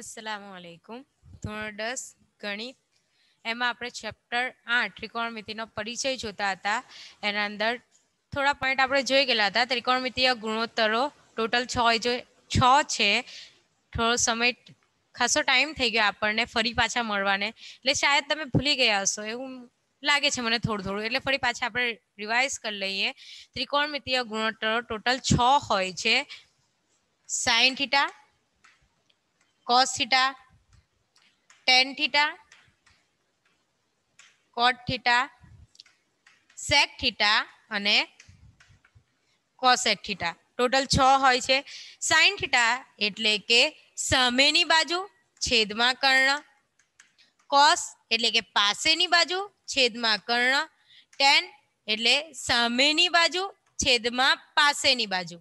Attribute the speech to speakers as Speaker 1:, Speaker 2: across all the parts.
Speaker 1: અસલામ આલેકુમ ધોરણ દસ ગણિત એમાં આપણે ચેપ્ટર આઠ ત્રિકોણમિતિનો પરિચય જોતા હતા એના અંદર થોડા પોઈન્ટ આપણે જોઈ ગયેલા હતા ત્રિકોણમિતિય ગુણોત્તરો ટોટલ છ જો છ છે થોડો સમય ખાસો ટાઈમ થઈ ગયો આપણને ફરી પાછા મળવાને એટલે શાયદ તમે ભૂલી ગયા હશો એવું લાગે છે મને થોડું થોડું એટલે ફરી પાછા આપણે રિવાઇઝ કરી લઈએ ત્રિકોણમિતિય ગુણોત્તરો ટોટલ છ હોય છે sine theta cos theta tan theta cot theta sec theta અને cosec theta ટોટલ 6 હોય છે sin theta એટલે કે સામેની બાજુ છેદમાં કર્ણ cos એટલે કે પાસેની બાજુ છેદમાં કર્ણ tan એટલે સામેની બાજુ છેદમાં પાસેની બાજુ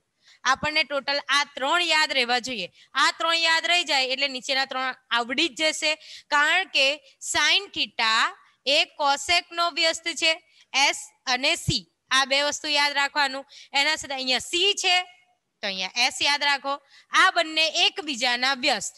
Speaker 1: આપણને ટોટલ આ ત્રણ યાદ રહેવા જોઈએ આ ત્રણ યાદ રહી જાય એટલે નીચેના ત્રણ આવડી જ જશે કારણ કે સાઇન થીટા એ કોસેકનો વ્યસ્ત છે એસ અને સી આ બે વસ્તુ યાદ રાખવાનું એના સાથે અહીંયા સી છે તો અહીંયા એસ યાદ રાખો આ બંને એકબીજાના વ્યસ્ત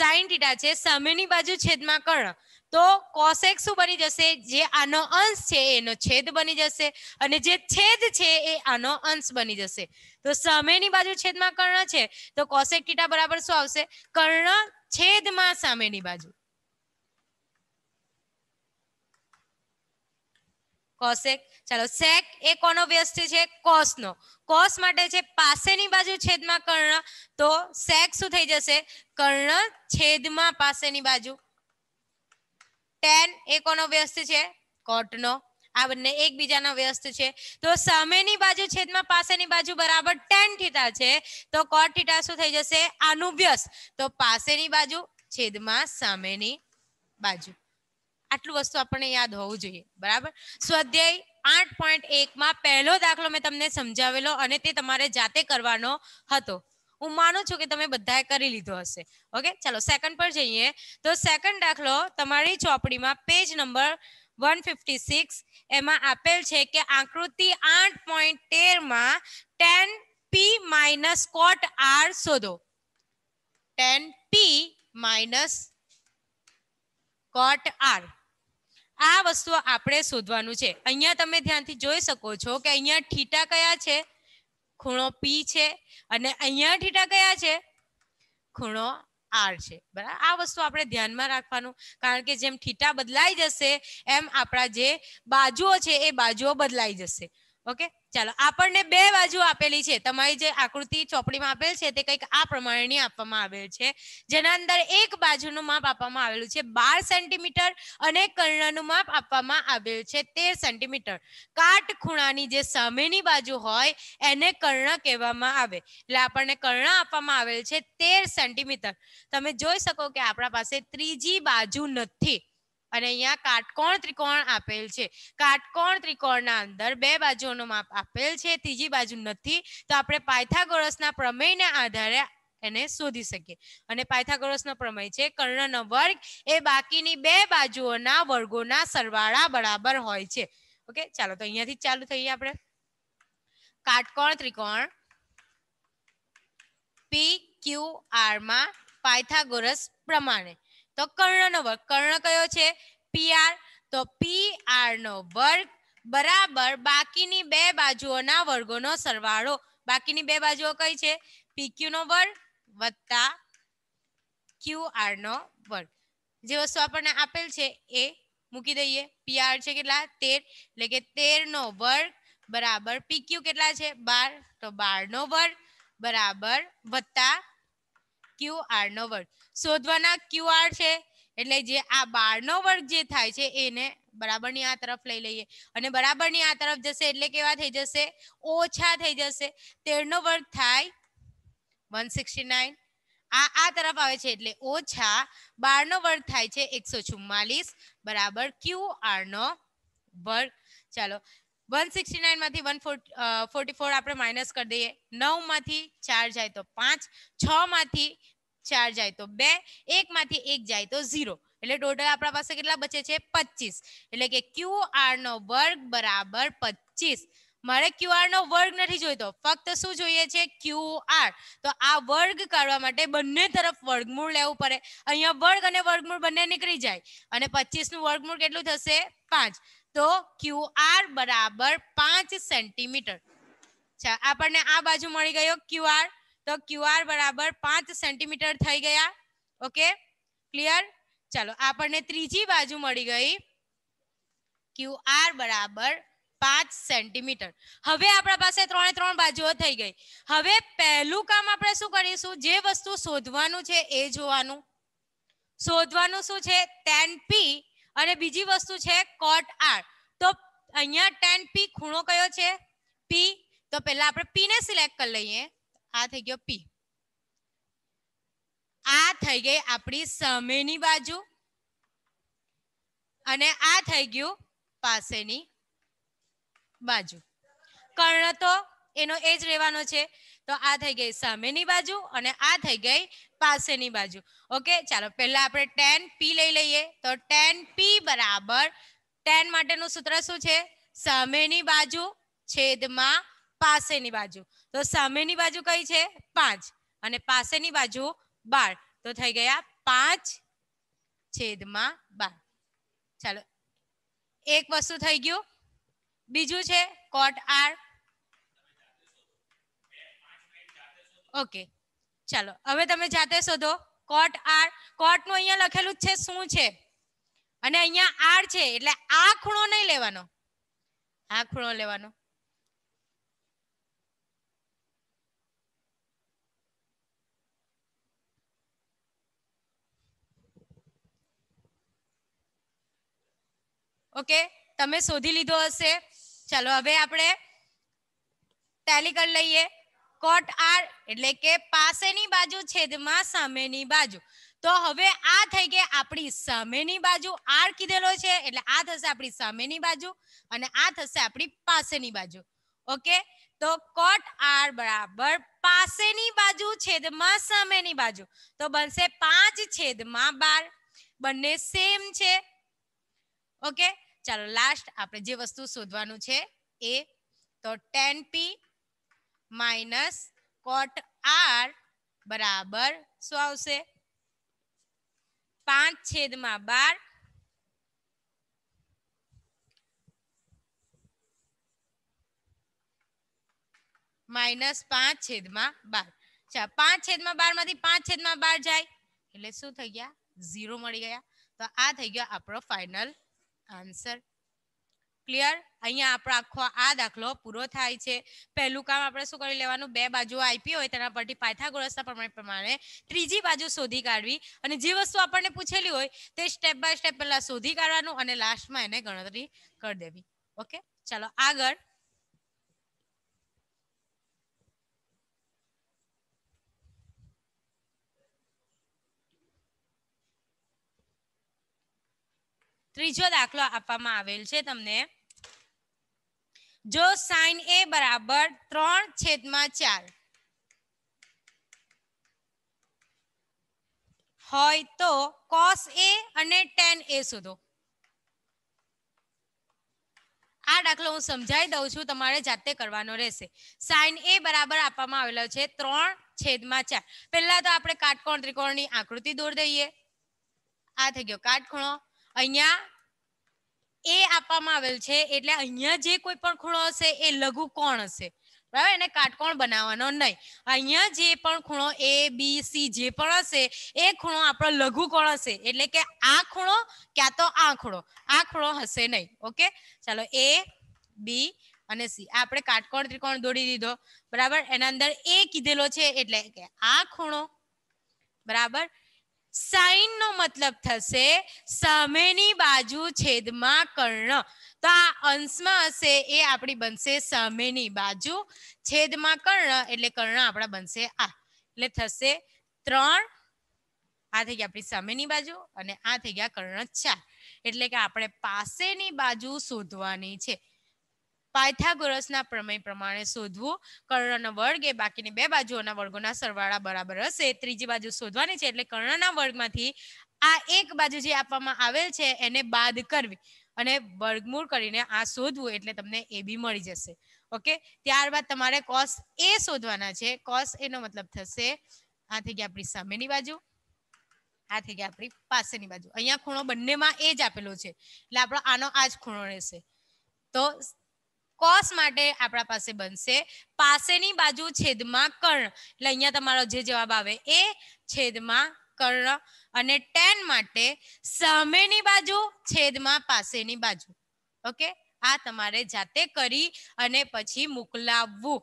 Speaker 1: સાઇન થીટા છે સામેની બાજુ છેદમાં કર્ણ તો કોસેક શું બની જશે જે આનો અંશ છે એનો છેદ બની જશે અને જે છેદ છે એ આનો અંશ બની જશે તો સામેની બાજુ છેદમાં કર્ણ છે તો કોસેક ટીટા બરાબર શું આવશે કર્ણ છેદમાં સામેની બાજુ કોસેક ચાલો સેક એ કોનો વ્યસ્ત છે કોસનો કોસ માટે છે પાસેની બાજુ છેદમાં કર્ણ તો સેક શું થઈ જશે કર્ણ છેદમાં પાસેની બાજુ ટેન એ કોનો વ્યસ્ત છે કોટનો આ બંને એકબીજાનો વ્યસ્ત છે તો સામેની બાજુ છેદમાં પાસેની બાજુ બરાબર ટેન થીટા છે તો કોટ થીટા શું થઈ જશે આનું વ્યસ્ત તો પાસેની બાજુ છેદમાં સામેની બાજુ આટલું વસ્તુ આપણને યાદ હોવું જોઈએ બરાબર સ્વાધ્યાય આઠ પોઈન્ટ એકમાં પહેલો દાખલો મેં તમને સમજાવેલો અને તે તમારે જાતે કરવાનો હતો હું માનું છું કે તમે બધાએ કરી લીધો હશે ઓકે ચાલો સેકન્ડ પર જઈએ તો સેકન્ડ દાખલો તમારી ચોપડીમાં page number one fifty six એમાં આપેલ છે કે આકૃતિ આઠ પોઈન્ટ તેરમાં tan P minus cot R શોધો tan P minus cot R આ વસ્તુ આપણે શોધવાનું છે અહીંયા તમે ધ્યાનથી જોઈ શકો છો કે અહીંયા ઠીટા કયા છે ખૂણો પી છે અને અહીંયા થીટા કયા છે ખૂણો આર છે બરાબર આ વસ્તુ આપણે ધ્યાનમાં રાખવાનું કારણ કે જેમ થીટા બદલાઈ જશે એમ આપણા જે બાજુઓ છે એ બાજુઓ બદલાઈ જશે ઓકે ચાલો આપણને બે બાજુ આપેલી છે તમારી જે આકૃતિ ચોપડીમાં આપેલ છે તે કંઈક આ પ્રમાણેની આપવામાં આવેલ છે જેના અંદર એક બાજુનું માપ આપવામાં આવેલું છે બાર સેન્ટીમીટર અને કર્ણનું માપ આપવામાં આવેલું છે તેર સેન્ટીમીટર કાટ ખૂણાની જે સામેની બાજુ હોય એને કર્ણ કહેવામાં આવે એટલે આપણને કર્ણ આપવામાં આવેલ છે તેર સેન્ટીમીટર તમે જોઈ શકો કે આપણા પાસે ત્રીજી બાજુ નથી અને અહીંયા કાટકોણ ત્રિકોણ આપેલ છે કાટકોણ ત્રિકોણના અંદર બે બાજુઓનું માપ આપેલ છે ત્રીજી બાજુ નથી તો આપણે પાયથાગોરસના પ્રમેયના આધારે એને શોધી શકીએ અને પાયથાગોરસનો પ્રમેય છે કર્ણનો વર્ગ એ બાકીની બે બાજુઓના વર્ગોના સરવાળા બરાબર હોય છે ઓકે ચાલો તો અહીંયાથી ચાલુ થઈએ આપણે કાટકોણ ત્રિકોણ પી ક્યુ આરમાં પાયથાગોરસ પ્રમાણે તો કર્ણનો વર્ગ કર્ણ કયો છે પી આર તો પી આર નો વર્ગ બરાબર બાકીની બે બાજુઓના વર્ગોનો સરવાળો બાકીની બે બાજુઓ કઈ છે પીક્યુ નો વર્ગ વત્તા ક્યુ આર નો વર્ગ જે વસ્તુ આપણને આપેલ છે એ મૂકી દઈએ પી આર છે કેટલા તેર એટલે કે તેર નો વર્ગ બરાબર પીક્યુ કેટલા છે બાર તો બાર નો વર્ગ બરાબર વત્તા ક્યુ નો વર્ગ શોધવાના ક્યુઆર છે એટલે જે આ બારનો વર્ગ જે થાય છે એને બરાબરની આ તરફ લઈ લઈએ અને બરાબરની આ તરફ જશે એટલે કેવા થઈ જશે ઓછા થઈ જશે તેરનો વર્ગ થાય વન આ આ તરફ આવે છે એટલે ઓછા બારનો વર્ગ થાય છે એકસો ચુમ્માલીસ બરાબર ક્યુ આરનો વર્ગ ચાલો વન સિક્સટી નાઇનમાંથી વન ફોર્ટી ફોર આપણે માઇનસ કરી દઈએ નવમાંથી ચાર જાય તો પાંચ છમાંથી ચાર જાય તો બે એકમાંથી એક જાય તો ઝીરો એટલે ટોટલ આપણા પાસે કેટલા બચે છે પચીસ એટલે કે ક્યુ નો વર્ગ બરાબર પચીસ મારે ક્યુઆર નો વર્ગ નથી જોઈતો ફક્ત શું જોઈએ છે ક્યુઆર તો આ વર્ગ કાઢવા માટે બંને તરફ વર્ગમૂળ લેવું પડે અહીંયા વર્ગ અને વર્ગમૂળ બંને નીકળી જાય અને પચીસ નું વર્ગમૂળ કેટલું થશે પાંચ તો ક્યુ આર બરાબર પાંચ સેન્ટીમીટર અચ્છા આપણને આ બાજુ મળી ગયો ક્યુ આર તો ક્યુ આર બરાબર પાંચ સેન્ટીમીટર થઈ ગયા ઓકે ક્લિયર ચાલો આપણને ત્રીજી બાજુ મળી ગઈ ક્યુ આર બરાબર પાંચ સેન્ટીમીટર હવે આપણા પાસે ત્રણે ત્રણ બાજુઓ થઈ ગઈ હવે પહેલું કામ આપણે શું કરીશું જે વસ્તુ શોધવાનું છે એ જોવાનું શોધવાનું શું છે ટેન પી અને બીજી વસ્તુ છે કોટ આર તો અહીંયા ટેન પી ખૂણો કયો છે પી તો પહેલા આપણે પી ને સિલેક્ટ કરી લઈએ આ થઈ ગયો પી આ થઈ ગઈ આપણી સામેની બાજુ અને આ થઈ ગયું પાસેની બાજુ કર્ણ તો એનો એ જ રહેવાનો છે તો આ થઈ ગઈ સામેની બાજુ અને આ થઈ ગઈ પાસેની બાજુ ઓકે ચાલો પહેલા આપણે ટેન પી લઈ લઈએ તો ટેન પી બરાબર ટેન માટેનું સૂત્ર શું છે સામેની બાજુ છેદમાં પાસેની બાજુ તો સામેની બાજુ કઈ છે પાંચ અને પાસેની બાજુ બાર તો થઈ ગયા પાંચ છેદમાં બાર ચાલો એક વસ્તુ થઈ ગયું બીજું છે કોટ આર ઓકે ચાલો હવે તમે જાતે શોધો કોટ આર કોટનું અહીંયા લખેલું છે શું છે અને અહીંયા આર છે એટલે આ ખૂણો નહીં લેવાનો આ ખૂણો લેવાનો ઓકે તમે શોધી લીધો હશે ચાલો હવે આપણે ટેલી લઈએ કોટ આર એટલે કે પાસેની બાજુ છેદમાં સામેની બાજુ તો હવે આ થઈ ગઈ આપણી સામેની બાજુ આર કીધેલો છે એટલે આ થશે આપણી સામેની બાજુ અને આ થશે આપણી પાસેની બાજુ ઓકે તો કોટ આર બરાબર પાસેની બાજુ છેદમાં સામેની બાજુ તો બનશે પાંચ છેદમાં બાર બંને સેમ છે ઓકે ચાલો લાસ્ટ આપણે જે વસ્તુ શોધવાનું છે એ તો tan P minus cot R બરાબર શું આવશે પાંચ છેદમાં બાર માઇનસ પાંચ છેદમાં બાર અચ્છા પાંચ છેદમાં બાર માંથી પાંચ છેદમાં બાર જાય એટલે શું થઈ ગયા ઝીરો મળી ગયા તો આ થઈ ગયો આપણો ફાઇનલ આન્સર ક્લિયર અહીંયા આપણો આખો આ દાખલો પૂરો થાય છે પહેલું કામ આપણે શું કરી લેવાનું બે બાજુ આપી હોય તેના પરથી પાયથાગોરસના પ્રમાણે પ્રમાણે ત્રીજી બાજુ શોધી કાઢવી અને જે વસ્તુ આપણને પૂછેલી હોય તે સ્ટેપ બાય સ્ટેપ પહેલાં શોધી કાઢવાનું અને લાસ્ટમાં એને ગણતરી કરી દેવી ઓકે ચાલો આગળ ત્રીજો દાખલો આપવામાં આવેલ છે તમને જો સાઈન એ બરાબર ત્રણ છેદ માં ચાર હોય તો કોસ એ અને ટેન એ શોધો આ દાખલો હું સમજાવી દઉં છું તમારે જાતે કરવાનો રહેશે સાઈન એ બરાબર આપવામાં આવેલો છે ત્રણ છેદમાં ચાર પહેલા તો આપણે કાટકોણ ત્રિકોણની આકૃતિ દોર દઈએ આ થઈ ગયો કાટખૂણો અહીંયા એ આપવામાં આવેલ છે એટલે અહીંયા જે કોઈ પણ ખૂણો હશે એ લઘુ કોણ હશે બરાબર એને કાટકોણ બનાવવાનો નહીં અહીંયા જે પણ ખૂણો એ બી સી જે પણ હશે એ ખૂણો આપણો લઘુ કોણ હશે એટલે કે આ ખૂણો ક્યાં તો આ ખૂણો આ ખૂણો હશે નહીં ઓકે ચાલો એ બી અને સી આપણે કાટકોણ ત્રિકોણ દોડી દીધો બરાબર એના અંદર એ કીધેલો છે એટલે કે આ ખૂણો બરાબર સાઈન નો મતલબ થશે સામેની બાજુ છેદમાં કર્ણ તો આ અંશમાં હશે એ આપણી બનશે સામેની બાજુ છેદમાં કર્ણ એટલે કર્ણ આપણા બનશે આ એટલે થશે ત્રણ આ થઈ ગયા આપણી સામેની બાજુ અને આ થઈ ગયા કર્ણ ચાર એટલે કે આપણે પાસેની બાજુ શોધવાની છે પાયથાગોરસના પ્રમેય પ્રમાણે શોધવું કર્ણનો વર્ગ એ બાકીની બે બાજુઓના વર્ગોના સરવાળા બરાબર હશે ત્રીજી બાજુ શોધવાની છે એટલે કર્ણના વર્ગમાંથી આ એક બાજુ જે આપવામાં આવેલ છે એને બાદ કરવી અને વર્ગમૂળ કરીને આ શોધવું એટલે તમને એ બી મળી જશે ઓકે ત્યારબાદ તમારે કોસ એ શોધવાના છે કોસ એનો મતલબ થશે આ થઈ ગયા આપણી સામેની બાજુ આ થઈ ગયા આપણી પાસેની બાજુ અહીંયા ખૂણો બંનેમાં એ જ આપેલો છે એટલે આપણો આનો આ જ ખૂણો રહેશે તો કોસ માટે આપણા પાસે બનશે પાસેની બાજુ છેદમાં કર્ણ એટલે અહીંયા તમારો જે જવાબ આવે એ છેદમાં કર્ણ અને ટેન માટે સામેની બાજુ છેદમાં પાસેની બાજુ ઓકે આ તમારે જાતે કરી અને પછી મોકલાવવું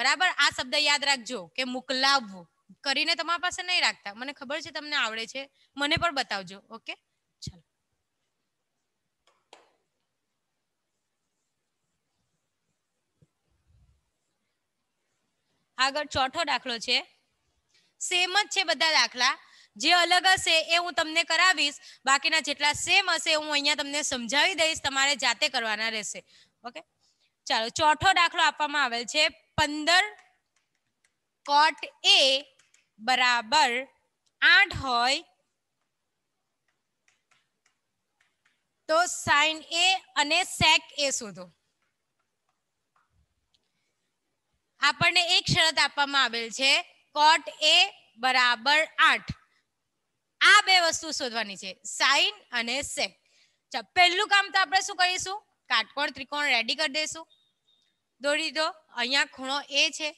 Speaker 1: બરાબર આ શબ્દ યાદ રાખજો કે મોકલાવવું કરીને તમારા પાસે નહીં રાખતા મને ખબર છે તમને આવડે છે મને પણ બતાવજો ઓકે આગળ ચોથો દાખલો છે સેમ જ છે બધા દાખલા જે અલગ હશે એ હું તમને કરાવીશ બાકીના જેટલા સેમ હશે હું અહીંયા તમને સમજાવી દઈશ તમારે જાતે કરવાના રહેશે ઓકે ચાલો ચોથો દાખલો આપવામાં આવેલ છે પંદર કોટ એ બરાબર આઠ હોય તો સાઈન એ અને સેક એ શોધો આપણને એક શરત આપવામાં આવેલ છે કોટ એ બરાબર આઠ આ બે વસ્તુ શોધવાની છે સાઈન અને સેક પહેલું કામ તો આપણે શું કરીશું કાટકોણ ત્રિકોણ રેડી કરી દઈશું દોરી દીધો અહીંયા ખૂણો એ છે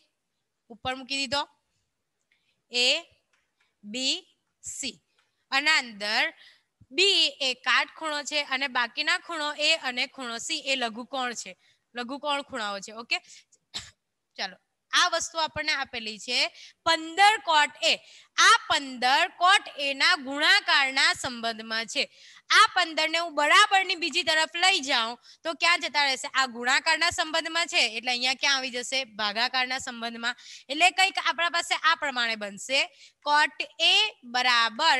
Speaker 1: ઉપર મૂકી દીધો એ બી સી અને અંદર બી એ કાટ ખૂણો છે અને બાકીના ખૂણો એ અને ખૂણો સી એ લઘુકોણ છે લઘુકોણ ખૂણાઓ છે ઓકે ચાલો આ વસ્તુ આપણને આપેલી છે પંદર કોટ એ આ પંદર કોટ એ ના ગુણાકારના સંબંધમાં છે આ પંદર ને હું બરાબરની બીજી તરફ લઈ જાઉં તો ક્યાં જતા રહેશે આ ગુણાકારના સંબંધમાં છે એટલે અહીંયા ક્યાં આવી જશે ભાગાકારના સંબંધમાં એટલે કંઈક આપણા પાસે આ પ્રમાણે બનશે કોટ એ બરાબર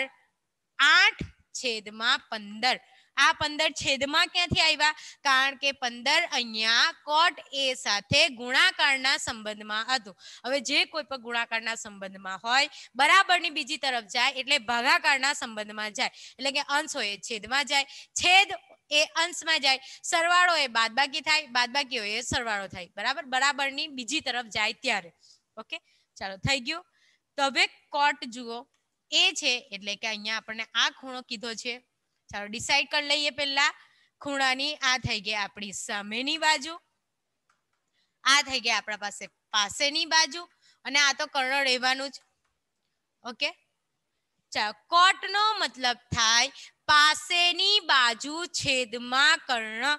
Speaker 1: આઠ છેદમાં પંદર આ પંદર છેદમાં ક્યાંથી આવ્યા કારણ કે પંદર અહીંયા કોટ એ સાથે ગુણાકારના સંબંધમાં હતું હવે જે કોઈ પણ ગુણાકારના સંબંધમાં હોય બરાબરની બીજી તરફ જાય એટલે ભાગાકારના સંબંધમાં જાય એટલે કે અંશ હોય છેદમાં જાય છેદ એ અંશમાં જાય સરવાળો એ બાદબાકી થાય બાદબાકી હોય એ સરવાળો થાય બરાબર બરાબરની બીજી તરફ જાય ત્યારે ઓકે ચાલો થઈ ગયું તો હવે કોટ જુઓ એ છે એટલે કે અહીંયા આપણને આ ખૂણો કીધો છે ચાલો ડિસાઈડ કરી લઈએ પહેલા ખૂણાની આ થઈ ગઈ આપણી સામેની બાજુ આ થઈ ગઈ આપણા પાસે પાસેની બાજુ અને આ તો કર્ણ રહેવાનું જ ઓકે ચાલો કોટનો મતલબ થાય પાસેની બાજુ છેદમાં કર્ણ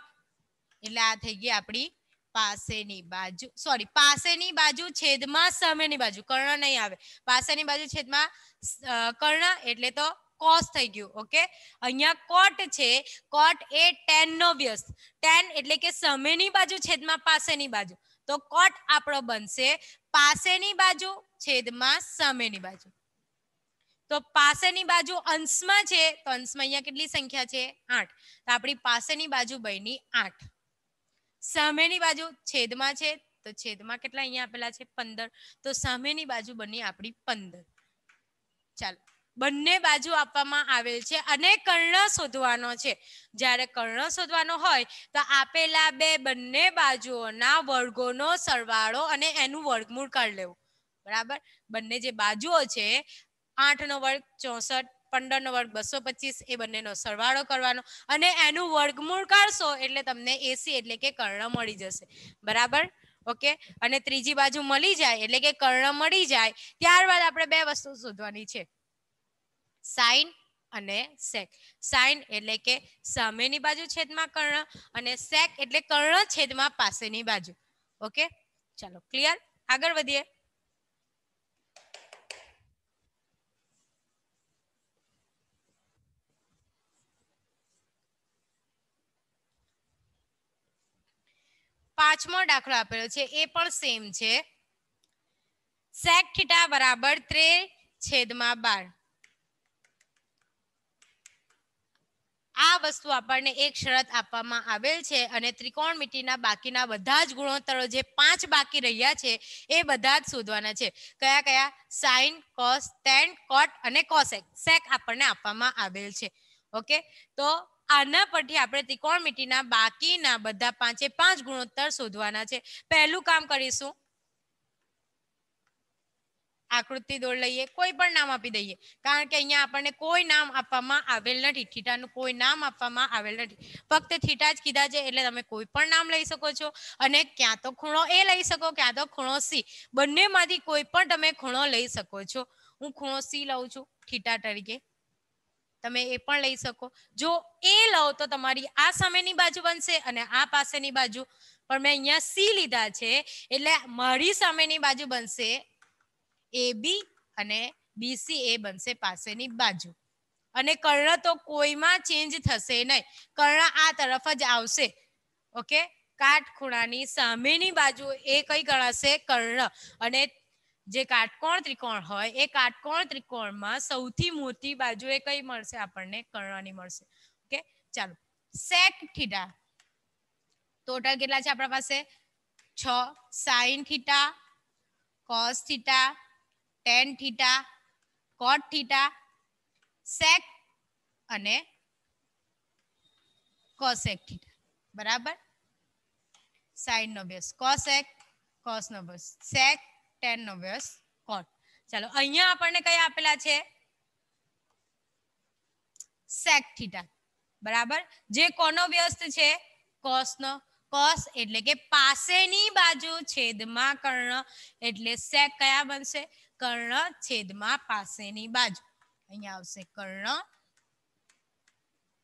Speaker 1: એટલે આ થઈ ગઈ આપણી પાસેની બાજુ સોરી પાસેની બાજુ છેદમાં સામેની બાજુ કર્ણ નહીં આવે પાસેની બાજુ છેદમાં કર્ણ એટલે તો કોસ થઈ ગયું ઓકે અહીંયા કોટ છે કોટ એ ટેન નો વ્યસ્ત ટેન એટલે કે સામેની બાજુ છેદમાં પાસેની બાજુ તો કોટ આપણો બનશે પાસેની બાજુ છેદમાં સામેની બાજુ તો પાસેની બાજુ અંશમાં છે તો અંશમાં અહીંયા કેટલી સંખ્યા છે આઠ તો આપણી પાસેની બાજુ બની આઠ સામેની બાજુ છેદમાં છે તો છેદમાં કેટલા અહીંયા આપેલા છે પંદર તો સામેની બાજુ બની આપણી પંદર ચાલો બંને બાજુ આપવામાં આવેલ છે અને કર્ણ શોધવાનો છે જ્યારે કર્ણ શોધવાનો હોય તો આપેલા બે બંને બાજુઓના વર્ગોનો સરવાળો અને એનું વર્ગમૂળ કાઢ લેવું બરાબર બંને જે બાજુઓ છે આઠનો વર્ગ ચોસઠ પંદરનો વર્ગ બસો પચીસ એ બંનેનો સરવાળો કરવાનો અને એનું વર્ગમૂળ કાઢશો એટલે તમને એસી એટલે કે કર્ણ મળી જશે બરાબર ઓકે અને ત્રીજી બાજુ મળી જાય એટલે કે કર્ણ મળી જાય ત્યારબાદ આપણે બે વસ્તુ શોધવાની છે સાઈન અને સેક સાઇન એટલે કે સામેની બાજુ છેદમાં કર્ણ અને સેક એટલે કર્ણ છેદમાં પાસેની બાજુ ઓકે ચાલો ક્લિયર આગળ વધીએ પાંચમો દાખલો આપેલો છે એ પણ સેમ છે સેક થીટા બરાબર ત્રે છેદમાં બાર આ વસ્તુ આપણને એક શરત આપવામાં આવેલ છે અને ત્રિકોણ ત્રિકોણમિતિના બાકીના બધા જ ગુણોત્તરો જે પાંચ બાકી રહ્યા છે એ બધા જ શોધવાના છે કયા કયા સાઇન કોસ ટેન કોટ અને કોસેક સેક આપણને આપવામાં આવેલ છે ઓકે તો આના પરથી આપણે ત્રિકોણ ત્રિકોણમિતિના બાકીના બધા પાંચે પાંચ ગુણોત્તર શોધવાના છે પહેલું કામ કરીશું આકૃતિ દોર લઈએ કોઈ પણ નામ આપી દઈએ કારણ કે અહીંયા આપણને કોઈ નામ આપવામાં આવેલ નથી થીટાનું કોઈ નામ આપવામાં આવેલ નથી ફક્ત થીટા જ કીધા છે એટલે તમે કોઈ પણ નામ લઈ શકો છો અને ક્યાં તો ખૂણો એ લઈ શકો ક્યાં તો ખૂણો સી બંનેમાંથી કોઈ પણ તમે ખૂણો લઈ શકો છો હું ખૂણો સી લઉં છું થીટા તરીકે તમે એ પણ લઈ શકો જો એ લો તો તમારી આ સામેની બાજુ બનશે અને આ પાસેની બાજુ પણ મેં અહીંયા સી લીધા છે એટલે મારી સામેની બાજુ બનશે એ બી અને બીસી એ બનશે પાસેની બાજુ અને કર્ણ તો કોઈમાં ચેન્જ થશે નહીં કર્ણ આ તરફ જ આવશે ઓકે કાટખૂણાની સામેની બાજુ એ કઈ ગણાશે કર્ણ અને જે કાટકોણ ત્રિકોણ હોય એ કાટકોણ ત્રિકોણમાં સૌથી મોટી બાજુ એ કઈ મળશે આપણને કર્ણની મળશે ઓકે ચાલો સેક થીટા ટોટલ કેટલા છે આપણા પાસે છ sine theta cos theta tan theta cot theta sec અને કોસેક થીટા બરાબર સાઈનનો વ્યસ્ત કોસેક કોસનો વ્યસ્ત સેક ટેનનો વ્યસ્ત કોટ ચાલો અહીંયા આપણને કયા આપેલા છે સેક થીટા બરાબર જે કોનો વ્યસ્ત છે કોસનો કોસ એટલે કે પાસેની બાજુ છેદમાં કર્ણ એટલે સેક કયા બનશે કર્ણ છેદમાં પાસેની બાજુ અહીંયા આવશે કર્ણ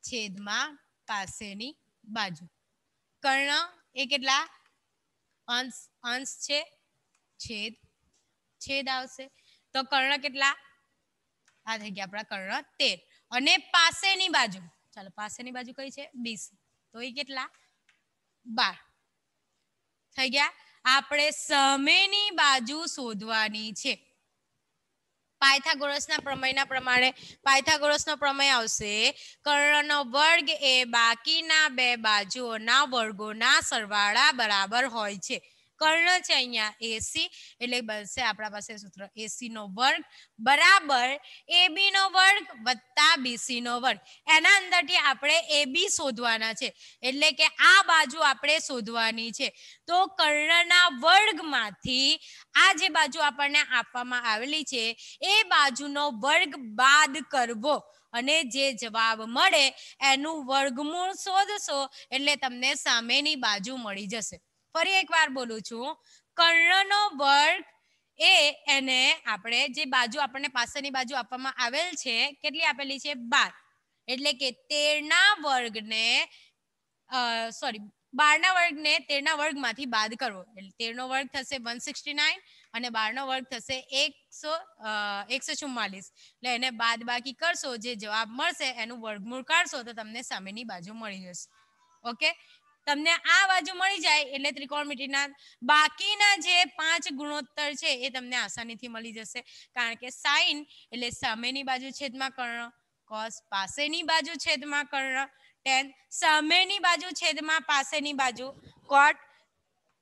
Speaker 1: છેદમાં પાસેની બાજુ કર્ણ એ કેટલા અંશ અંશ છે છેદ છેદ આવશે તો કર્ણ કેટલા આ થઈ ગયા આપણા કર્ણ તેર અને પાસેની બાજુ ચાલો પાસેની બાજુ કઈ છે બીસ તો એ કેટલા બાર થઈ ગયા આપણે સામેની બાજુ શોધવાની છે પાયથાગોરસના પ્રમેયના પ્રમાણે પાયથાગોરસનો પ્રમેય આવશે કર્ણનો વર્ગ એ બાકીના બે બાજુઓના વર્ગોના સરવાળા બરાબર હોય છે કર્ણ છે અહીંયા એસી એટલે બનશે આપણા પાસે સૂત્ર એસી નો વર્ગ બરાબર એબી નો વર્ગ વત્તા બીસી નો વર્ગ એના અંદરથી આપણે એબી શોધવાના છે એટલે કે આ બાજુ આપણે શોધવાની છે તો કર્ણના વર્ગમાંથી આ જે બાજુ આપણને આપવામાં આવેલી છે એ બાજુનો વર્ગ બાદ કરવો અને જે જવાબ મળે એનું વર્ગમૂળ શોધશો એટલે તમને સામેની બાજુ મળી જશે ફરી એકવાર બોલું છું કર્ણનો વર્ગ એ એને આપણે જે બાજુ આપણને પાછળની બાજુ આપવામાં આવેલ છે કેટલી આપેલી છે બાર એટલે કે તેરના વર્ગને સોરી બારના વર્ગને તેરના વર્ગમાંથી બાદ કરવો એટલે તેરનો વર્ગ થશે વન સિક્સટી નાઇન અને બારનો વર્ગ થશે એકસો એકસો ચુમ્માલીસ એટલે એને બાદ બાકી કરશો જે જવાબ મળશે એનું વર્ગમૂળ કાઢશો તો તમને સામેની બાજુ મળી જશે ઓકે તમને આ બાજુ મળી જાય એટલે ત્રિકોણમિતિના બાકીના જે પાંચ ગુણોત્તર છે એ તમને આસાનીથી મળી જશે કારણ કે સાઈન એટલે સામેની બાજુ છેદમાં કર્ણ કોસ પાસેની બાજુ છેદમાં કર્ણ ટેન સામેની બાજુ છેદમાં પાસેની બાજુ કોટ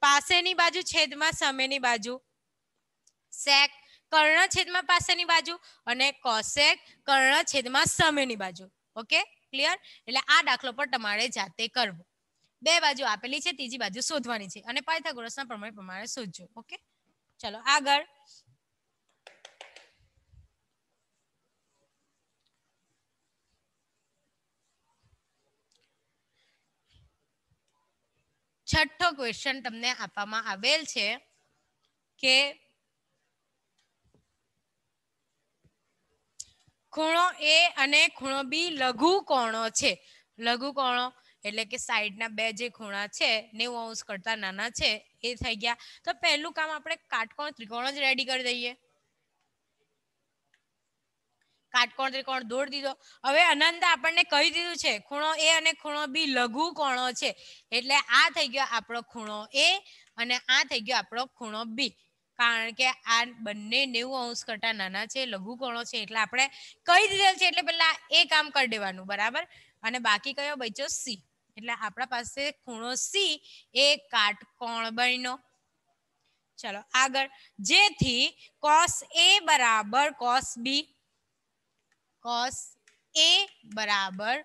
Speaker 1: પાસેની બાજુ છેદમાં સામેની બાજુ સેક કર્ણ છેદમાં પાસેની બાજુ અને કોસેક કર્ણ છેદમાં સામેની બાજુ ઓકે ક્લિયર એટલે આ દાખલો પણ તમારે જાતે કરવો બે બાજુ આપેલી છે ત્રીજી બાજુ શોધવાની છે અને પાયથાગોરસના પ્રમેય પ્રમાણે શોધજો ઓકે ચલો આગળ છઠ્ઠો ક્વેશ્ચન તમને આપવામાં આવેલ છે કે ખૂણો એ અને ખૂણો બી લઘુ કોણો છે લઘુ કોણો એટલે કે સાઈડના બે જે ખૂણા છે નેવું અંશ કરતા નાના છે એ થઈ ગયા તો પહેલું કામ આપણે કાટકોણ ત્રિકોણ જ રેડી કરી દઈએ કાટકોણ ત્રિકોણ દોડ દીધો હવે અનંત આપણને કહી દીધું છે ખૂણો એ અને ખૂણો બી લઘુ કોણો છે એટલે આ થઈ ગયો આપણો ખૂણો એ અને આ થઈ ગયો આપણો ખૂણો બી કારણ કે આ બંને નેવું અંશ કરતા નાના છે લઘુ કોણો છે એટલે આપણે કહી દીધેલ છે એટલે પેલા એ કામ કરી દેવાનું બરાબર અને બાકી કયો બચ્યો સી એટલે આપણા પાસે ખૂણો સી એ કાટકોણ બન્યો ચલો આગળ જેથી કોસ એ બરાબર કોસ બી કોસ એ બરાબર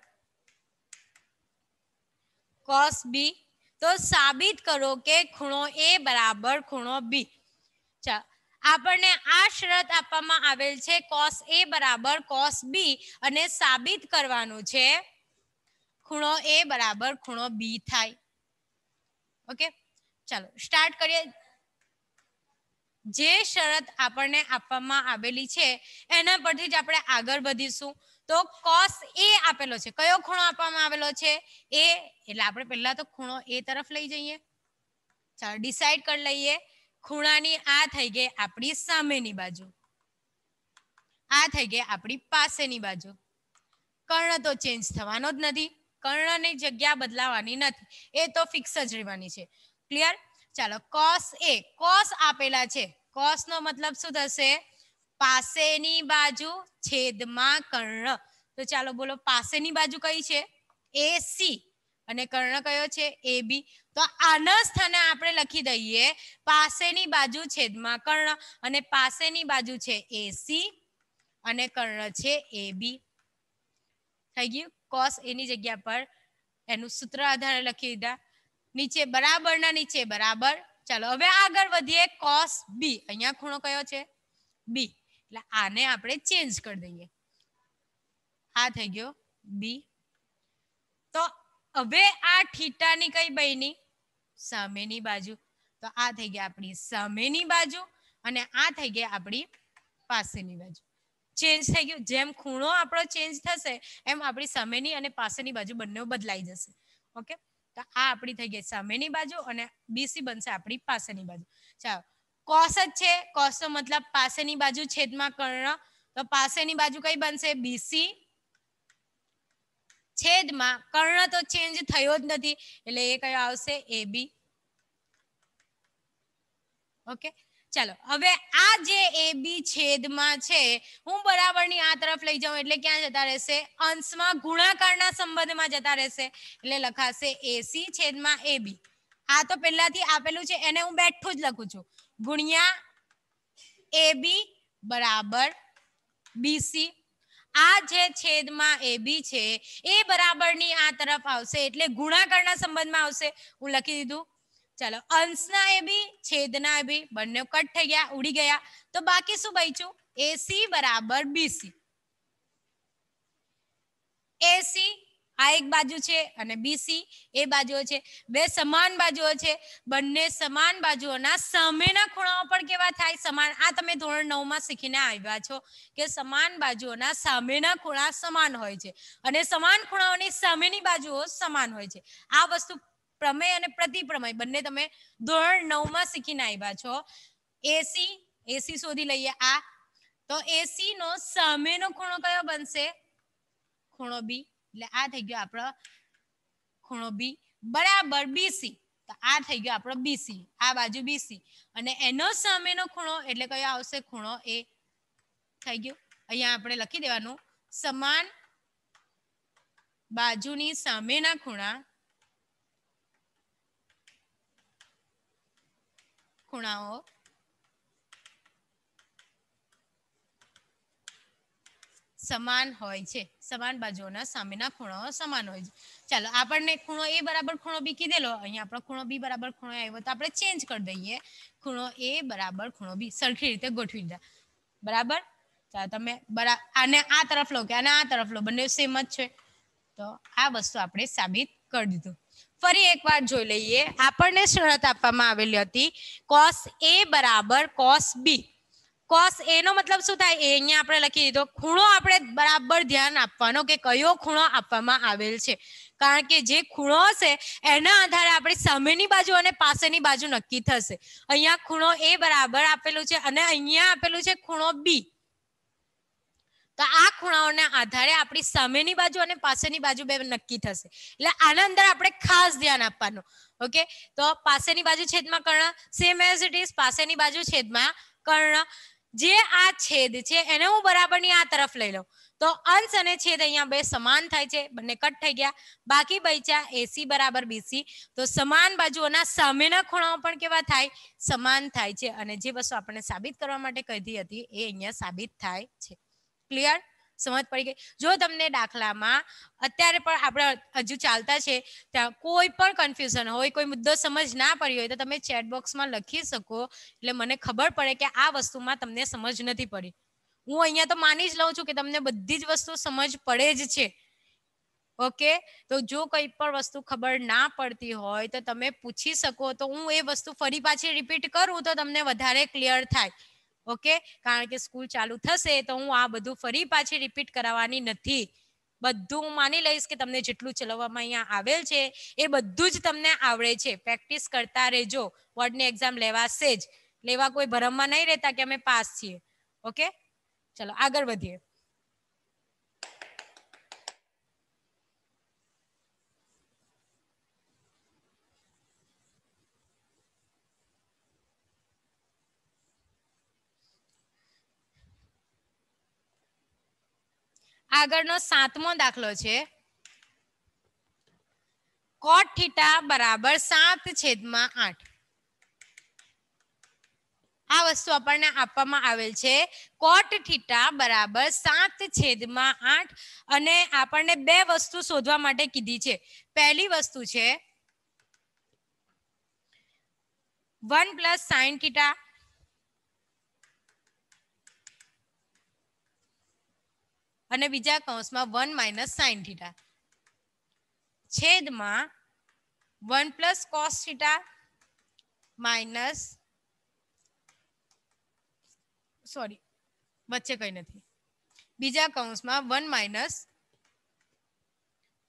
Speaker 1: કોસ બી તો સાબિત કરો કે ખૂણો એ બરાબર ખૂણો બી ચાલો આપણને આ શરત આપવામાં આવેલ છે કોસ એ બરાબર કોસ બી અને સાબિત કરવાનું છે ખૂણો એ બરાબર ખૂણો બી થાય ઓકે ચાલો સ્ટાર્ટ કરીએ જે શરત આપણને આપવામાં આવેલી છે એના પરથી જ આપણે આગળ વધીશું તો કોસ એ આપેલો છે કયો ખૂણો આપવામાં આવેલો છે એ એટલે આપણે પહેલા તો ખૂણો એ તરફ લઈ જઈએ ચાલો ડિસાઈડ કરી લઈએ ખૂણાની આ થઈ ગઈ આપણી સામેની બાજુ આ થઈ ગઈ આપણી પાસેની બાજુ કર્ણ તો ચેન્જ થવાનો જ નથી કર્ણની જગ્યા બદલાવાની નથી એ તો ફિક્સ જ રહેવાની છે ક્લિયર ચાલો કોસ એ કોસ આપેલા છે કોસ નો મતલબ શું થશે પાસેની બાજુ છેદમાં કર્ણ તો ચાલો બોલો પાસેની બાજુ કઈ છે એ સી અને કર્ણ કયો છે એ બી તો આના સ્થાને આપણે લખી દઈએ પાસેની બાજુ છેદમાં કર્ણ અને પાસેની બાજુ છે એ સી અને કર્ણ છે એ બી થઈ ગયું કોસ એની જગ્યા પર એનું સૂત્ર આધારે લખી દીધા નીચે બરાબરના નીચે બરાબર ચાલો હવે આગળ વધીએ કોસ બી અહીંયા ખૂણો કયો છે બી એટલે આને આપણે ચેન્જ કરી દઈએ આ થઈ ગયો બી તો હવે આ થીટાની કઈ બની સામેની બાજુ તો આ થઈ ગઈ આપણી સામેની બાજુ અને આ થઈ ગઈ આપણી પાસેની બાજુ ચેન્જ થઈ ગયું જેમ ખૂણો આપણો ચેન્જ થશે એમ આપણી સામેની અને પાસેની બાજુ બંને બદલાઈ જશે ઓકે તો આ આપણી થઈ ગઈ સામેની બાજુ અને બીસી બનશે આપણી પાસેની બાજુ ચાલો કોસ જ છે કોસનો મતલબ પાસેની બાજુ છેદમાં કર્ણ તો પાસેની બાજુ કઈ બનશે બીસી છેદમાં કર્ણ તો ચેન્જ થયો જ નથી એટલે એ કયો આવશે એ બી ઓકે ચાલો હવે આ જે એ બી છેદમાં છે હું બરાબરની આ તરફ લઈ જાઉં એટલે ક્યાં જતા રહેશે અંશમાં ગુણાકારના સંબંધમાં જતા રહેશે એટલે લખાશે એસી છેદમાં એ બી આ તો પહેલાથી આપેલું છે એને હું બેઠું જ લખું છું ગુણ્યા એ બી બરાબર બીસી આ જે છેદમાં એ બી છે એ બરાબરની આ તરફ આવશે એટલે ગુણાકારના સંબંધમાં આવશે હું લખી દીધું ચાલો અંશના એ બી છેદના એ બી બંને કટ થઈ ગયા ઉડી ગયા તો બાકી શું બચ્યું એસી બરાબર બીસી એસી આ એક બાજુ છે અને બીસી એ બાજુઓ છે બે સમાન બાજુઓ છે બંને સમાન બાજુઓના સામેના ખૂણાઓ પણ કેવા થાય સમાન આ તમે ધોરણ નવ માં શીખીને આવ્યા છો કે સમાન બાજુઓના સામેના ખૂણા સમાન હોય છે અને સમાન ખૂણાઓની સામેની બાજુઓ સમાન હોય છે આ વસ્તુ પ્રમેય અને પ્રતિપ્રમેય બંને તમે ધોરણ નવમાં શીખીને આવ્યા છો એસી એસી શોધી લઈએ આ તો એસી નો સામેનો ખૂણો કયો બનશે ખૂણો બી એટલે આ થઈ ગયો આપણો ખૂણો બી બરાબર બીસી તો આ થઈ ગયો આપણો બીસી આ બાજુ બીસી અને એનો સામેનો ખૂણો એટલે કયો આવશે ખૂણો એ થઈ ગયો અહીંયા આપણે લખી દેવાનું સમાન બાજુની સામેના ખૂણા ખૂણાઓ સમાન હોય છે સમાન બાજુઓના સામેના ખૂણાઓ સમાન હોય છે ચાલો આપણને ખૂણો એ બરાબર ખૂણો બી કીધેલો અહીંયા આપણો ખૂણો બી બરાબર ખૂણો આવ્યો તો આપણે ચેન્જ કરી દઈએ ખૂણો એ બરાબર ખૂણો બી સરખી રીતે ગોઠવી દીધા બરાબર ચાલો તમે બરાબર આને આ તરફ લો કે આને આ તરફ લો બંને સેમ જ છે તો આ વસ્તુ આપણે સાબિત કરી દીધું ફરી એકવાર જોઈ લઈએ આપણને શરત આપવામાં આવેલી હતી કોસ એ બરાબર કોસ બી કોસ એ નો મતલબ શું થાય એ અહીંયા આપણે લખી દીધો ખૂણો આપણે બરાબર ધ્યાન આપવાનો કે કયો ખૂણો આપવામાં આવેલ છે કારણ કે જે ખૂણો હશે એના આધારે આપણી સામેની બાજુ અને પાસેની બાજુ નક્કી થશે અહીંયા ખૂણો એ બરાબર આપેલું છે અને અહીંયા આપેલું છે ખૂણો બી તો આ ખૂણાઓના આધારે આપણી સામેની બાજુ અને પાસેની બાજુ બે નક્કી થશે એટલે આના અંદર આપણે ખાસ ધ્યાન આપવાનું ઓકે તો પાસેની બાજુ છેદમાં કર્ણ સેમ એઝ ઇટ ઇઝ પાસેની બાજુ છેદમાં કર્ણ જે આ છેદ છે એને હું બરાબરની આ તરફ લઈ લઉં તો અંશ અને છેદ અહીંયા બે સમાન થાય છે બંને કટ થઈ ગયા બાકી બચ્યા એસી બરાબર બીસી તો સમાન બાજુઓના સામેના ખૂણાઓ પણ કેવા થાય સમાન થાય છે અને જે વસ્તુ આપણને સાબિત કરવા માટે કહી હતી એ અહીંયા સાબિત થાય છે ક્લિયર સમજ પડી ગઈ જો તમને દાખલામાં અત્યારે પણ આપણે હજુ ચાલતા છે ત્યાં કોઈ પણ કન્ફ્યુઝન હોય કોઈ મુદ્દો સમજ ના પડ્યો હોય તો તમે ચેટ બોક્સમાં લખી શકો એટલે મને ખબર પડે કે આ વસ્તુમાં તમને સમજ નથી પડી હું અહીંયા તો માની જ લઉં છું કે તમને બધી જ વસ્તુ સમજ પડે જ છે ઓકે તો જો કંઈ પણ વસ્તુ ખબર ના પડતી હોય તો તમે પૂછી શકો તો હું એ વસ્તુ ફરી પાછી રિપીટ કરું તો તમને વધારે ક્લિયર થાય ઓકે કારણ કે સ્કૂલ ચાલુ થશે તો હું આ બધું ફરી પાછી રિપીટ કરાવવાની નથી બધું હું માની લઈશ કે તમને જેટલું ચલાવવામાં અહીંયા આવેલ છે એ બધું જ તમને આવડે છે પ્રેક્ટિસ કરતા રહેજો વર્ડની એક્ઝામ લેવાશે જ લેવા કોઈ ભરમમાં નહીં રહેતા કે અમે પાસ છીએ ઓકે ચલો આગળ વધીએ આગળનો સાતમો દાખલો છે કોટ થીટા બરાબર સાત છેદમાં આઠ આ વસ્તુ આપણને આપવામાં આવેલ છે કોટ થીટા બરાબર સાત છેદમાં આઠ અને આપણને બે વસ્તુ શોધવા માટે કીધી છે પહેલી વસ્તુ છે વન પ્લસ સાઈન થીટા અને બીજા કૌંસમાં વન માઇનસ સાઇન થીટા છેદમાં one plus cos theta minus sorry વચ્ચે કંઈ નથી બીજા કૌંસમાં વન માઇનસ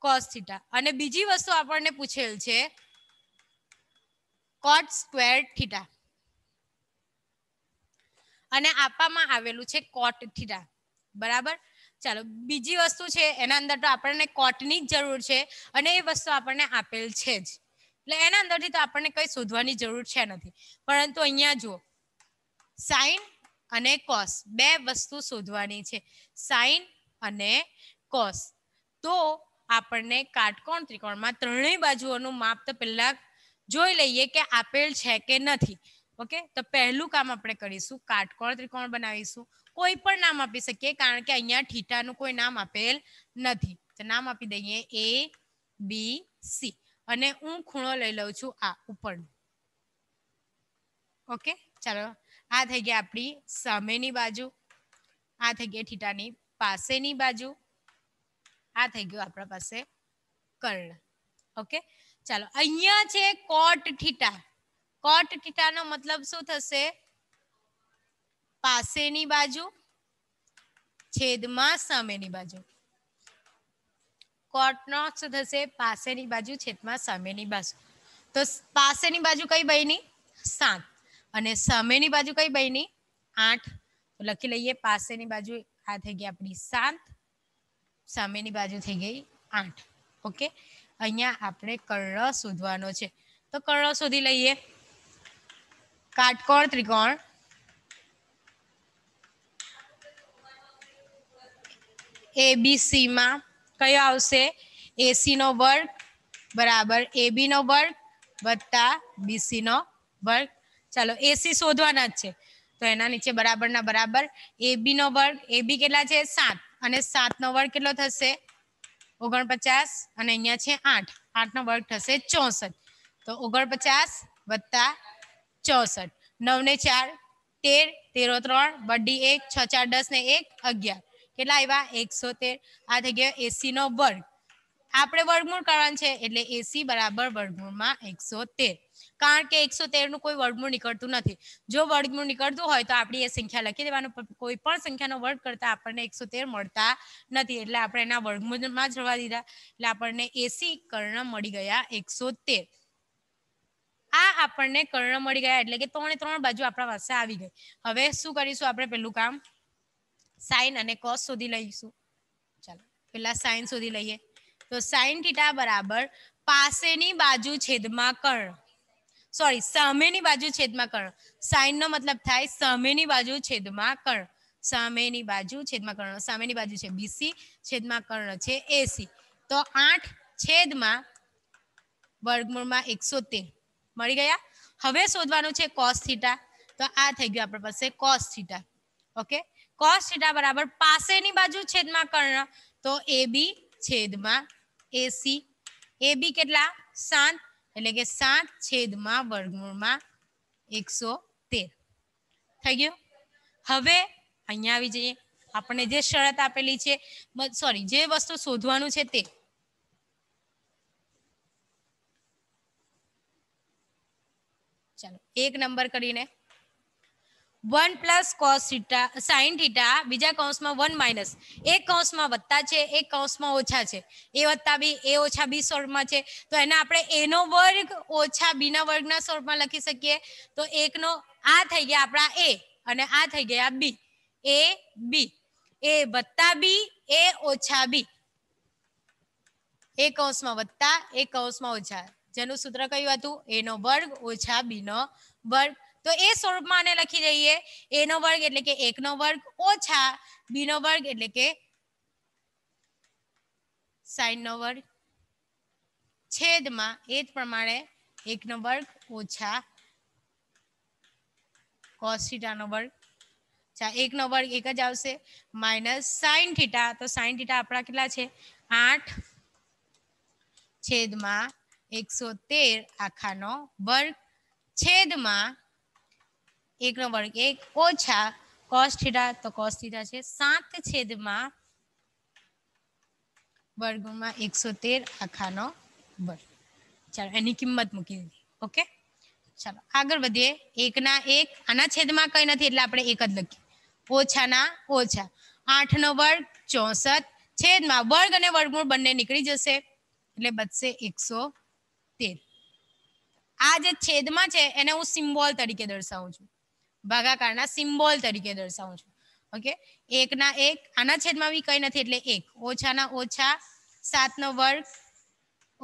Speaker 1: કોસ થીટા અને બીજી વસ્તુ આપણને પૂછેલ છે કોટ સ્ક્વેર થીટા અને આપવામાં આવેલું છે કોટ થીટા બરાબર ચાલો બીજી વસ્તુ છે એના અંદર તો આપણને કોટની જ જરૂર છે અને એ વસ્તુ આપણને આપેલ છે જ એટલે એના અંદરથી તો આપણને કંઈ શોધવાની જરૂર છે નથી પરંતુ અહીંયા જુઓ સાઈન અને કોસ બે વસ્તુ શોધવાની છે સાઈન અને કોસ તો આપણને કાટકોણ ત્રિકોણમાં ત્રણેય બાજુઓનું માપ તો પહેલાં જોઈ લઈએ કે આપેલ છે કે નથી ઓકે તો પહેલું કામ આપણે કરીશું કાટકોણ ત્રિકોણ બનાવીશું કોઈ પણ નામ આપી શકીએ કારણ કે અહીંયા ઠીટાનું કોઈ નામ આપેલ નથી તો નામ આપી દઈએ એ બી સી અને હું ખૂણો લઈ લઉં છું આ ઉપરનું ઓકે ચાલો આ થઈ ગયા આપણી સામેની બાજુ આ થઈ ગયા ઠીટાની પાસેની બાજુ આ થઈ ગયું આપણા પાસે કર્ણ ઓકે ચાલો અહીંયા છે કોટ ઠીટા કોટ ઠીટાનો મતલબ શું થશે પાસેની બાજુ છેદમાં સામેની બાજુ કોટનો શું થશે પાસેની બાજુ છેદમાં સામેની બાજુ તો પાસેની બાજુ કઈ બની સાત અને સામેની બાજુ કઈ બની આઠ તો લખી લઈએ પાસેની બાજુ આ થઈ ગઈ આપણી સાત સામેની બાજુ થઈ ગઈ આઠ ઓકે અહીંયા આપણે કર્ણ શોધવાનો છે તો કર્ણ શોધી લઈએ કાટકોણ ત્રિકોણ એ બી સીમાં કયો આવશે એસીનો વર્ગ બરાબર એબીનો વર્ગ વત્તા બીસીનો વર્ગ ચાલો એસી શોધવાના જ છે તો એના નીચે બરાબરના બરાબર એબીનો વર્ગ એબી કેટલા છે સાત અને સાતનો વર્ગ કેટલો થશે ઓગણપચાસ અને અહીંયા છે આઠ આઠનો વર્ગ થશે ચોસઠ તો ઓગણપચાસ વત્તા ચોસઠ નવ ને ચાર તેર તેરો ત્રણ બડી એક છ ચાર દસ ને એક અગિયાર કેટલા આવ્યા એકસો તેર આ થઈ ગયો એસી નો વર્ગ આપણે વર્ગમૂળ કરવાનું છે એટલે એસી બરાબર વર્ગમૂળમાં એકસો તેર કારણ કે એકસો તેરનું કોઈ વર્ગમૂળ નીકળતું નથી જો વર્ગમૂળ નીકળતું હોય તો આપણી એ સંખ્યા લખી દેવાનું કોઈ પણ સંખ્યાનો વર્ગ કરતા આપણને એકસો તેર મળતા નથી એટલે આપણે એના વર્ગમૂળમાં જવા દીધા એટલે આપણને એસી કર્ણ મળી ગયા એકસો તેર આ આપણને કર્ણ મળી ગયા એટલે કે ત્રણે ત્રણ બાજુ આપણા પાસે આવી ગઈ હવે શું કરીશું આપણે પેલું કામ સાઈન અને કોસ શોધી લઈશું ચાલો પેલા સાઈન સુધી લઈએ તો સાઇન થીટા બરાબર પાસેની બાજુ છેદમાં કર્ણ સોરી સામેની બાજુ છેદમાં કર્ણ સાઇનનો મતલબ થાય સામેની બાજુ છેદમાં કર્ણ સામેની બાજુ છેદમાં કર્ણ સામેની બાજુ છે બીસી છેદમાં કર્ણ છે એસી તો આઠ છેદમાં વર્ગમૂળમાં એકસો તેર મળી ગયા હવે શોધવાનું છે કોસ થીટા તો આ થઈ ગયું આપણી પાસે cos theta okay cos theta બરાબર પાસેની બાજુ છેદમાં કર્ણ તો એ છેદમાં એસી એ કેટલા સાત એટલે કે સાત છેદમાં વર્ગમૂળમાં એકસો તેર થઈ ગયું હવે અહીંયા આવી જઈએ આપણે જે શરત આપેલી છે સોરી જે વસ્તુ શોધવાનું છે તે ચાલો એક નંબર કરીને one plus cos theta sine theta બીજા કૌંસમાં વન માઇનસ એક કૌંસમાં વત્તા છે એક કૌંસમાં ઓછા છે એ વત્તા બી એ ઓછા બી સ્વરૂપમાં છે તો એને આપણે એનો વર્ગ ઓછા બીના વર્ગના સ્વરૂપમાં લખી શકીએ તો એકનો આ થઈ ગયા આપણા એ અને આ થઈ ગયા બી એ બી એ વત્તા બી એ ઓછા બી એક કૌંસમાં વત્તા એક કૌંસમાં ઓછા જેનું સૂત્ર કયું હતું એનો વર્ગ ઓછા બીનો વર્ગ તો એ સ્વરૂપમાં આને લખી દઈએ એ નો વર્ગ એટલે કે એક નો વર્ગ ઓછા બી નો વર્ગ એટલે કે સાઈન નો વર્ગ છેદમાં એ જ પ્રમાણે એક નો વર્ગ ઓછા કોસ્થીટા નો વર્ગ એક નો વર્ગ એક જ આવશે માઇનસ સાઈન થીટા તો સાઈન થીટા આપણા કેટલા છે આઠ છેદમાં એકસો તેર આખાનો વર્ગ છેદમાં એકનો વર્ગ એક ઓછા કોસ થીટા તો કોસ થીટા છે સાત છેદમાં વર્ગમાં એકસો તેર આખાનો વર્ગ ચાલો એની કિંમત મૂકી દીધી ઓકે ચાલો આગળ વધીએ એકના એક આના છેદમાં કંઈ નથી એટલે આપણે એક જ લખીએ ઓછાના ઓછા આઠનો વર્ગ ચોસઠ છેદમાં વર્ગ અને વર્ગમૂળ બંને નીકળી જશે એટલે બચશે એકસો તેર આ જે છેદમાં છે એને હું સિમ્બોલ તરીકે દર્શાવું છું ભાગાકારના સિમ્બોલ તરીકે દર્શાવું છું ઓકે એકના એક આના છેદમાં બી કંઈ નથી એટલે એક ઓછાના ઓછા સાતનો વર્ગ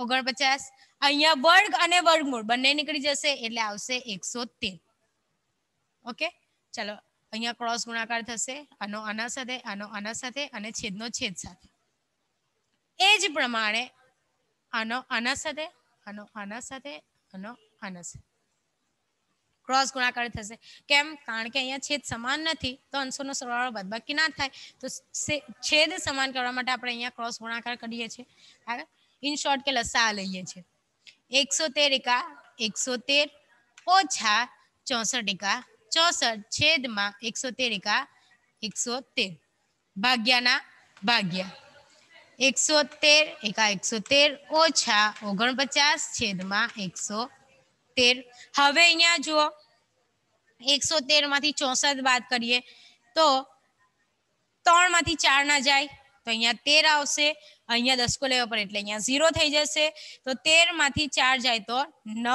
Speaker 1: ઓગણપચાસ અહીંયા વર્ગ અને વર્ગમૂળ બંને નીકળી જશે એટલે આવશે એકસો તેર ઓકે ચલો અહીંયા ક્રોસ ગુણાકાર થશે આનો આના સાથે આનો આના સાથે અને છેદનો છેદ સાથે એ જ પ્રમાણે આનો આના સાથે આનો આના સાથે આનો આના સાથે ક્રોસ ગુણાકાર થશે કેમ કારણ કે અહીંયા છેદ સમાન નથી તો અંશોનો સરવાળો બદબાકી ના થાય તો છેદ સમાન કરવા માટે આપણે અહીંયા ક્રોસ ગુણાકાર કરીએ છીએ હા ઇન શોર્ટ કે લસા લઈએ છીએ એકસો તેર એકા એકસો તેર ઓછા ચોસઠ એકા ચોસઠ છેદમાં એકસો તેર એકા એકસો તેર ભાગ્યાના ભાગ્યા એકસો તેર એકા એકસો તેર ઓછા ઓગણપચાસ છેદમાં એકસો તેર હવે અહીંયા જુઓ એકસો તેર માંથી ચોસઠ બાદ કરીએ તો ત્રણ માંથી ચાર ના જાય તો અહીંયા તેર આવશે અહીંયા દસકો લેવો પર એટલે અહીંયા ઝીરો થઈ જશે તો તેર માંથી ચાર જાય તો નવ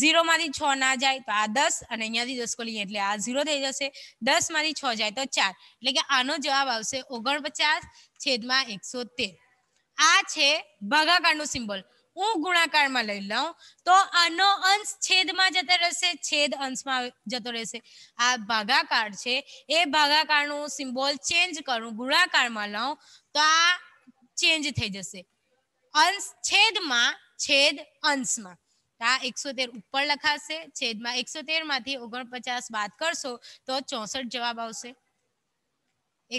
Speaker 1: ઝીરો માંથી છ ના જાય તો આ દસ અને અહીંયાથી દસકો લઈએ એટલે આ ઝીરો થઈ જશે દસ માંથી છ જાય તો ચાર એટલે કે આનો જવાબ આવશે ઓગણપચાસ છેદમાં એકસો તેર આ છે ભાગાકારનું સિમ્બોલ હું ગુણાકારમાં લઈ લઉં તો આનો અંશ છેદમાં જતો રહેશે છેદ અંશમાં જતો રહેશે આ ભાગાકાર છે એ ભાગાકારનું સિમ્બોલ ચેન્જ કરું ગુણાકારમાં લઉં તો આ ચેન્જ થઈ જશે અંશ છેદમાં છેદ અંશમાં આ એકસો તેર ઉપર લખાશે છેદમાં એકસો તેર માંથી ઓગણપચાસ બાદ કરશો તો ચોસઠ જવાબ આવશે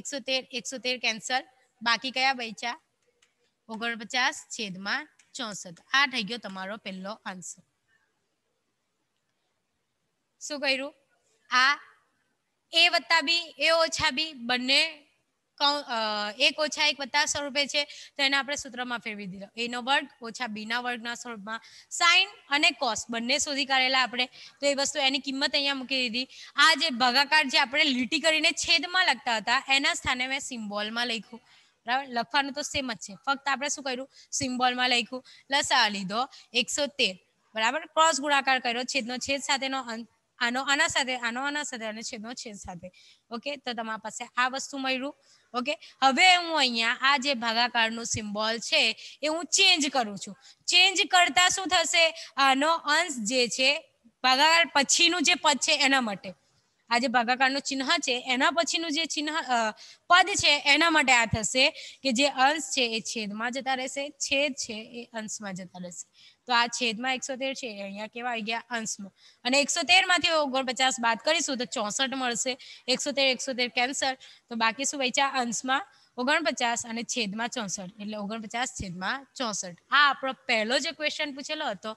Speaker 1: એકસો તેર એકસો તેર કેન્સલ બાકી કયા બૈચા ઓગણપચાસ છેદમાં ચોસઠ આ થઈ ગયો તમારો પહેલો આન્સર શું કર્યું આ એ વત્તા બી એ ઓછા બી બંને એક ઓછા એક વત્તા સ્વરૂપે છે તો એને આપણે સૂત્રમાં ફેરવી દીધો એનો વર્ગ ઓછા બીના વર્ગના સ્વરૂપમાં સાઇન અને કોસ બંને શોધી કાઢેલા આપણે તો એ વસ્તુ એની કિંમત અહીંયા મૂકી દીધી આ જે ભાગાકાર જે આપણે લીટી કરીને છેદમાં લખતા હતા એના સ્થાને મેં સિમ્બોલમાં લખ્યું બરાબર લખવાનું તો સેમ જ છે ફક્ત આપણે શું કર્યું સિમ્બોલમાં લખ્યું લસા લીધો એકસો તેર બરાબર ક્રોસ ગુણાકાર કર્યો છેદનો છેદ સાથેનો અંત આનો આના સાથે આનો આના સાથે અને છેદનો છેદ સાથે ઓકે તો તમારા પાસે આ વસ્તુ મળ્યું ઓકે હવે હું અહીંયા આ જે ભાગાકારનું સિમ્બોલ છે એ હું ચેન્જ કરું છું ચેન્જ કરતા શું થશે આનો અંશ જે છે ભાગાકાર પછીનું જે પદ છે એના માટે આ જે ભાગાકારનું ચિહ્ન છે એના પછીનું જે ચિહ્ન પદ છે એના માટે આ થશે કે જે અંશ છે એ છેદમાં જતા રહેશે છેદ છે એ અંશમાં જતા રહેશે તો આ છેદમાં એકસો તેર છે અહીંયા કેવા આવી ગયા અંશમાં અને એકસો તેર માંથી ઓગણપચાસ બાદ કરીશું તો ચોસઠ મળશે એકસો તેર એકસો તેર કેન્સર તો બાકી શું વેચ્યા અંશમાં ઓગણપચાસ અને છેદમાં ચોસઠ એટલે ઓગણપચાસ છેદમાં ચોસઠ આ આપણો પહેલો જે ક્વેશ્ચન પૂછેલો હતો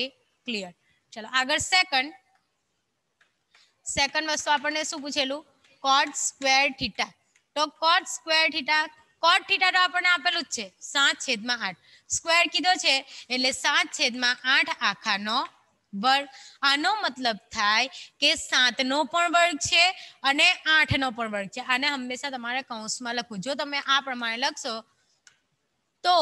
Speaker 1: એ ક્લિયર ચલો આગળ સેકન્ડ સેકન્ડ વસ્તુ આપણને શું પૂછેલું કોટ સ્કવેર થીટા તો cot square theta cot theta તો આપણને આપેલું જ છે સાત છેદમાં આઠ સ્ક્વેર કીધો છે એટલે સાત છેદમાં આઠ આખાનો વર્ગ આનો મતલબ થાય કે સાતનો પણ વર્ગ છે અને આઠનો પણ વર્ગ છે આને હંમેશા તમારે કૌંસમાં લખવું જો તમે આ પ્રમાણે લખશો તો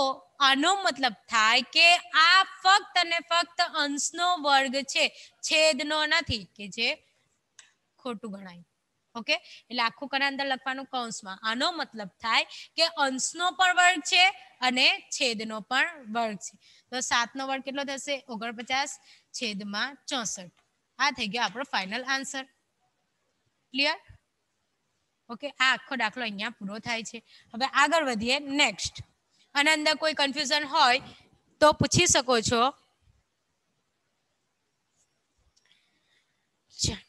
Speaker 1: આનો મતલબ થાય કે આ ફક્ત અને ફક્ત અંશનો વર્ગ છે છેદનો નથી કે જે ખોટું ગણાય ઓકે એટલે આખું કના અંદર લખવાનું કૌંસમાં આનો મતલબ થાય કે અંશનો પણ વર્ગ છે અને છેદનો પણ વર્ગ છે તો સાતનો વર્ગ કેટલો થશે ઓગણપચાસ છેદમાં ચોસઠ આ થઈ ગયો આપણો ફાઇનલ આન્સર ક્લિયર ઓકે આ આખો દાખલો અહીંયા પૂરો થાય છે હવે આગળ વધીએ નેક્સ્ટ અને અંદર કોઈ કન્ફ્યુઝન હોય તો પૂછી શકો છો ચાલો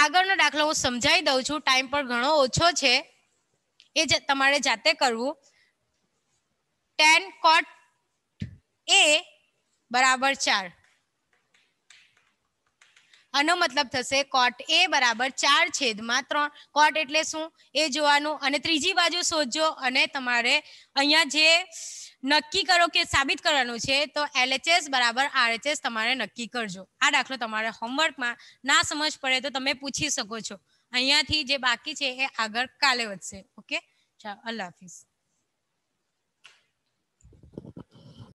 Speaker 1: આગળનો દાખલો હું સમજાવી દઉં છું ટાઈમ પણ ઘણો ઓછો છે એ તમારે જાતે કરવું ટેન કોટ એ બરાબર ચાર આનો મતલબ થશે કોટ એ બરાબર ચાર છેદમાં ત્રણ કોટ એટલે શું એ જોવાનું અને ત્રીજી બાજુ શોધજો અને તમારે અહીંયા જે નક્કી કરો કે સાબિત કરવાનું છે તો એલએચએસ બરાબર આરએચએસ તમારે નક્કી કરજો આ દાખલો તમારે હોમવર્કમાં ના સમજ પડે તો તમે પૂછી શકો છો અહીંયાથી જે બાકી છે એ આગળ કાલે વધશે ઓકે ચાલો અલ્લાહ હાફિઝ